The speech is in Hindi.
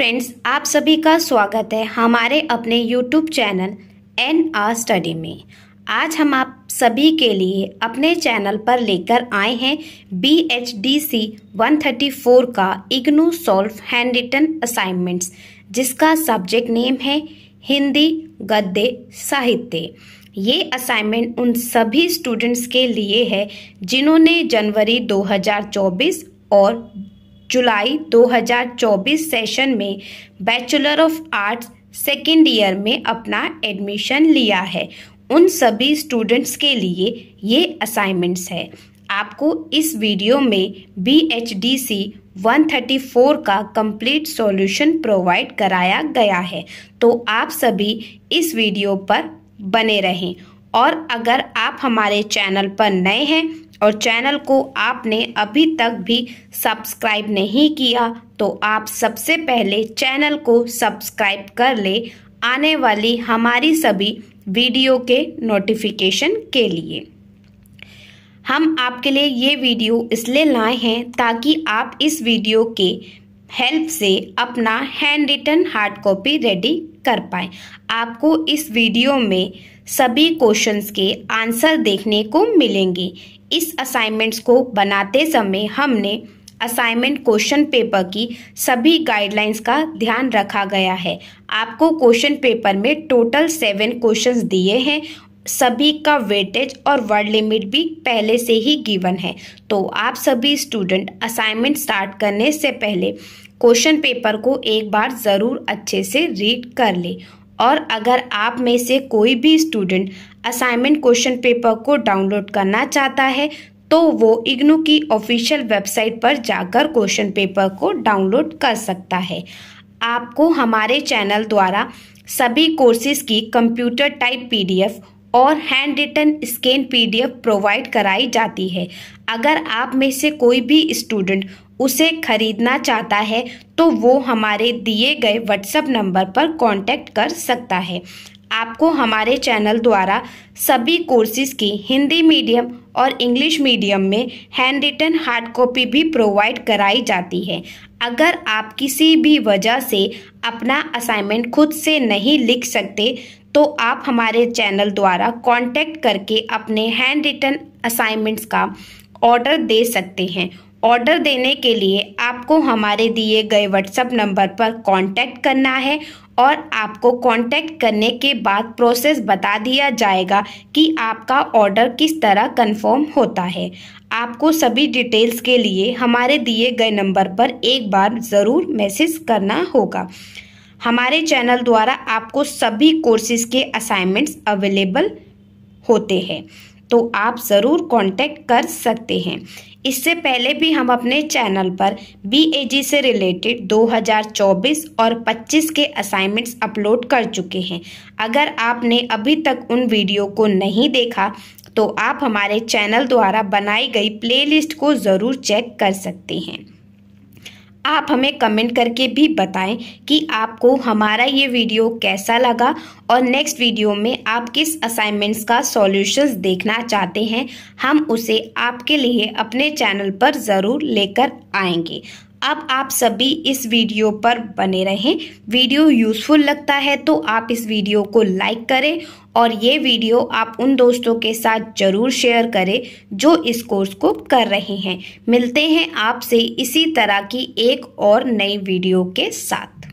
फ्रेंड्स आप सभी का स्वागत है हमारे अपने YouTube channel N R study में आज हम आप सभी के लिए अपने चैनल पर लेकर आए हैं B H D C one thirty four का IGNOU solve handwritten assignments जिसका सब्जेक्ट नेम है हिंदी गद्य साहित्य ये असाइनमेंट उन सभी स्टूडेंट्स के लिए है जिन्होंने जनवरी 2024 और जुलाई 2024 सेशन में bachelor of arts second year में अपना एडमिशन लिया है उन सभी स्टूडेंट्स के लिए ये असाइनमेंट्स है आपको इस वीडियो में B H D C one thirty four का कंप्लीट सॉल्यूशन प्रोवाइड कराया गया है तो आप सभी इस वीडियो पर बने रहें और अगर आप हमारे चैनल पर नए हैं और चैनल को आपने अभी तक भी सब्सक्राइब नहीं किया तो आप सबसे पहले चैनल को सब्सक्राइब कर ले आने वाली हमारी सभी वीडियो के नोटिफिकेशन के लिए हम आपके लिए ये वीडियो इसलिए लाए हैं ताकि आप इस वीडियो के हेल्प से अपना handwritten hard copy ready कर पाए आपको इस वीडियो में सभी क्वेश्चंस के आंसर देखने को मिलेंगे इस असाइनमेंट्स को बनाते समय हमने असाइनमेंट क्वेश्चन पेपर की सभी गाइडलाइंस का ध्यान रखा गया है आपको क्वेश्चन पेपर में टोटल सेवन क्वेश्चंस दिए हैं सभी का वेटेज और वर्ड लिमिट भी पहले से ही गिवन है तो आप सभी स्टूडेंट असाइनमेंट स्टार्ट करने से पहले क्वेश्चन पेपर को एक बार ज़रूर अच्छे से रीड कर लें और अगर आप में से कोई भी स्टूडेंट असाइनमेंट क्वेश्चन पेपर को डाउनलोड करना चाहता है तो वो इग्नू की ऑफिशियल वेबसाइट पर जाकर क्वेश्चन पेपर को डाउनलोड कर सकता है आपको हमारे चैनल द्वारा सभी कोर्सेज की कंप्यूटर टाइप पीडीएफ और handwritten scan PDF provide कराई जाती है अगर आप में से कोई भी स्टूडेंट उसे खरीदना चाहता है तो वो हमारे दिए गए व्हाट्सएप नंबर पर कांटेक्ट कर सकता है आपको हमारे चैनल द्वारा सभी कोर्सेज की हिंदी मीडियम और इंग्लिश मीडियम में हैंड रिटन हार्ड कॉपी भी प्रोवाइड कराई जाती है अगर आप किसी भी वजह से अपना असाइनमेंट खुद से नहीं लिख सकते तो आप हमारे चैनल द्वारा कांटेक्ट करके अपने हैंड रिटन असाइनमेंट्स का ऑर्डर दे सकते हैं ऑर्डर देने के लिए आपको हमारे दिए गए व्हाट्सएप नंबर पर कांटेक्ट करना है और आपको कांटेक्ट करने के बाद प्रोसेस बता दिया जाएगा कि आपका ऑर्डर किस तरह कंफर्म होता है आपको सभी डिटेल्स के लिए हमारे दिए गए नंबर पर एक बार ज़रूर मैसेज करना होगा हमारे चैनल द्वारा आपको सभी कोर्सेज के असाइनमेंट्स अवेलेबल होते हैं तो आप ज़रूर कांटेक्ट कर सकते हैं इससे पहले भी हम अपने चैनल पर बी से रिलेटेड 2024 और 25 के असाइनमेंट्स अपलोड कर चुके हैं अगर आपने अभी तक उन वीडियो को नहीं देखा तो आप हमारे चैनल द्वारा बनाई गई प्लेलिस्ट को ज़रूर चेक कर सकते हैं आप हमें कमेंट करके भी बताएं कि आपको हमारा ये वीडियो कैसा लगा और नेक्स्ट वीडियो में आप किस असाइनमेंट्स का सॉल्यूशंस देखना चाहते हैं हम उसे आपके लिए अपने चैनल पर ज़रूर लेकर आएंगे अब आप सभी इस वीडियो पर बने रहें वीडियो यूज़फुल लगता है तो आप इस वीडियो को लाइक करें और ये वीडियो आप उन दोस्तों के साथ ज़रूर शेयर करें जो इस कोर्स को कर रहे हैं मिलते हैं आपसे इसी तरह की एक और नई वीडियो के साथ